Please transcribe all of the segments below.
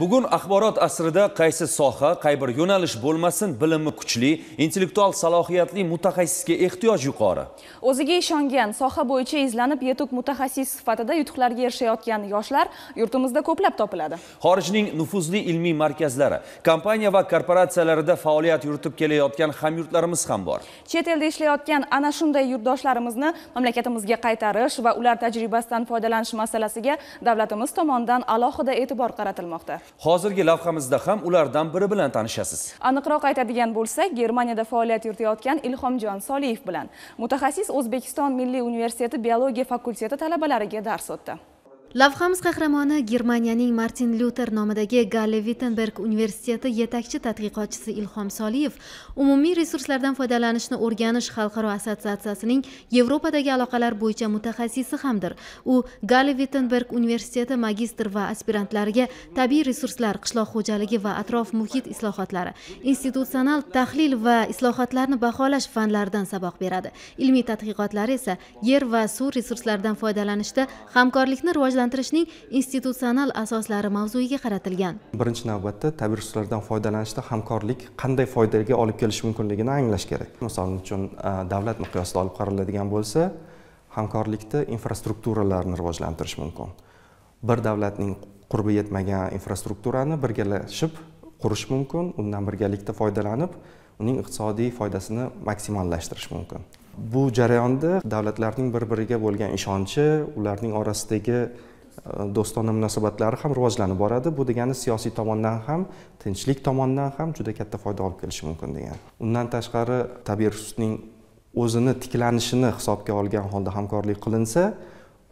bugun axborot asrida qaysi soha qay bir yo'nalish bo'lmasin bilimi kuchli intellektual salohiyatli mutaxassisga ehtiyoj yuqori o'ziga ishongan soha bo'yicha izlanib yetuk mutaxassis sifatida yutuqlarga erishayotgan yoshlar yurtimizda ko'plab topiladi xorijning nufuzli ilmiy markazlari kompaniya va korporatsiyalarida faoliyat yuritib kelayotgan hamyurtlarimiz ham bor chet elda ishlayotgan ana shunday yurtdoshlarimizni mamlakatimizga qaytarish va ular tajribasidan foydalanish masalasiga davlatimiz tomonidan alohida e'tibor qaratilmoqda hozirgi lavhamizda ham ulardan biri bilan tanishasiz aniqroq aytadigan bo'lsak germaniyada faoliyat yuritayotgan ilhomjon soliyev bilan mutaxassis o'zbekiston milliy universiteti biologiya fakulteti talabalariga dars o'tdi lavhamiz qahramoni germaniyaning martin lyuter nomidagi galle Wittenberg universiteti yetakchi tadqiqotchisi ilhom soliyev umumiy resurslardan foydalanishni o'rganish xalqaro assotsiatsiyasining yevropadagi aloqalar bo'yicha mutaxassisi hamdir u galle Wittenberg universiteti magistr va aspirantlariga tabiiy resurslar qishloq xo'jaligi va atrof muhit islohotlari institutsional tahlil va islohotlarni baholash fanlaridan saboq beradi ilmiy tadqiqotlari esa yer va suv resurslaridan foydalanishda hamkorlikni rivojlantirish rivojlantirishning institutsional asoslari mavzuiga qaratilgan birinchi navbatda tabiiy resurslardan foydalanishda hamkorlik qanday foydaga olib kelishi mumkinligini anglash kerak misol uchun e, davlat miqyosida olib qaraladigan bo'lsa hamkorlikda infrastrukturalarni rivojlantirish mumkin bir davlatning qurbi yetmagan infrastrukturani birgalashib qurish mumkin undan birgalikda foydalanib uning iqtisodiy foydasini maksimallashtirish mumkin bu jarayonda davlatlarning bir biriga bo'lgan ishonchi ularning orasidagi e, do'stona munosabatlari ham rivojlanib boradi bu degani siyosiy tomondan ham tinchlik tomondan ham juda katta foyda olib kelishi mumkin degani undan tashqari resursning o'zini tiklanishini hisobga olgan holda hamkorlik qilinsa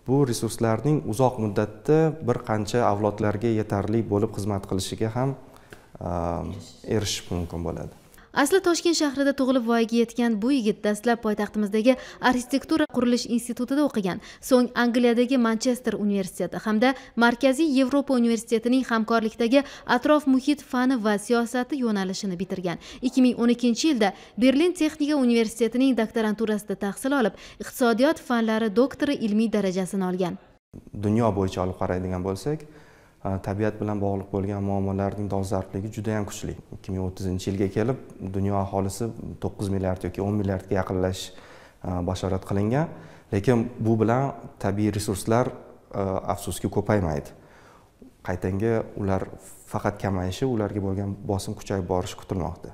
bu resurslarning uzoq muddatda bir qancha avlodlarga yetarli bo'lib xizmat qilishiga ham e, erishish mumkin bo'ladi asli toshkent shahrida tug'ilib voyaga yetgan bu yigit dastlab poytaxtimizdagi arxitektura qurilish institutida o'qigan so'ng angliyadagi manchester universiteti hamda markaziy yevropa universitetining hamkorlikdagi atrof muhit fani va siyosati yo'nalishini bitirgan 2012 yilda berlin texnika universitetining doktoranturasida tahsil olib iqtisodiyot fanlari doktori ilmiy darajasini olgan dunyo bo'yicha olib qaraydigan bo'lsak Э, tabiat bilan bog'liq bo'lgan muammolarning dolzarbligi juda yam kuchli ikki ming o'ttizinchi yilga kelib dunyo aholisi to'qqiz milliard yoki o'n milliardga yaqinlash e, bashorat qilingan lekin bu bilan tabiiy resurslar e, afsuski ko'paymaydi qaytanga ular faqat kamayishi ularga bo'lgan bosim kuchayib borishi kutilmoqda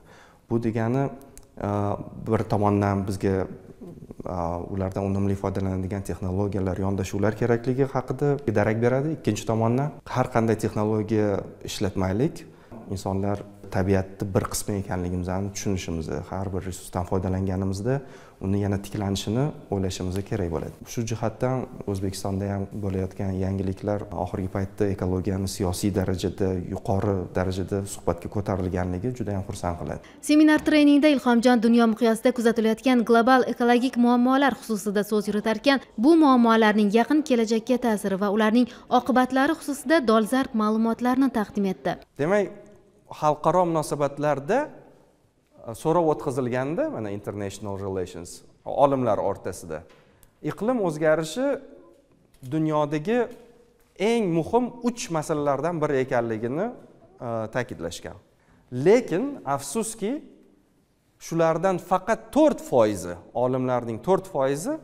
bu degani e, bir tomondan bizga Э, ulardan unumli foydalanadigan texnologiyalar yondashuvlar kerakligi haqida darak beradi ikkinchi tomondan har qanday texnologiya ishlatmaylik insonlar tabiatni bir qismi ekanligimizni tushunishimizni har bir resursdan foydalanganimizda uni yana tiklanishini o'ylashimiz kerak bo'ladi shu jihatdan o'zbekistonda ham bo'layotgan yangiliklar oxirgi paytda ekologiyani siyosiy darajada yuqori darajada suhbatga ko'tarilganligi juda ham xursand qiladi seminar treningda ilhomjon dunyo miqyosida kuzatilayotgan global ekologik muammolar xususida so'z yuritarkan bu muammolarning yaqin kelajakka ta'siri va ularning oqibatlari xususida dolzarb ma'lumotlarni taqdim etdi demak xalqaro munosabatlarda e, so'rov o'tkazilganda mana international relations olimlar o'rtasida iqlim o'zgarishi dunyodagi eng muhim uch masalalardan biri ekanligini e, ta'kidlashgan lekin afsuski shulardan faqat to'rt foizi olimlarning to'rt foizi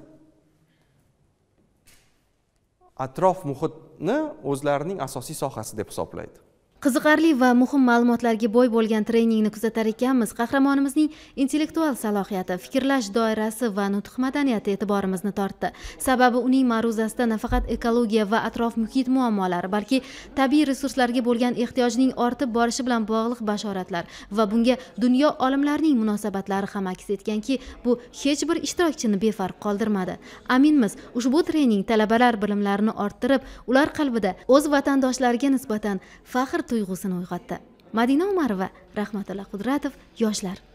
atrof muhitni o'zlarining asosiy sohasi deb hisoblaydi qiziqarli va muhim ma'lumotlarga boy bo'lgan treningni kuzatar ekanmiz qahramonimizning intellektual salohiyati fikrlash doirasi va nutq madaniyati e'tiborimizni tortdi sababi uning ma'ruzasida nafaqat ekologiya va atrof muhit muammolari balki tabiiy resurslarga bo'lgan ehtiyojning ortib borishi bilan bog'liq bashoratlar va bunga dunyo olimlarining munosabatlari ham aks etganki bu hech bir ishtirokchini befarq qoldirmadi aminmiz ushbu trening talabalar bilimlarini orttirib ular qalbida o'z vatandoshlariga nisbatan faxr tuyg'usini uyg'otdi madina umarova rahmatilla qudratov yoshlar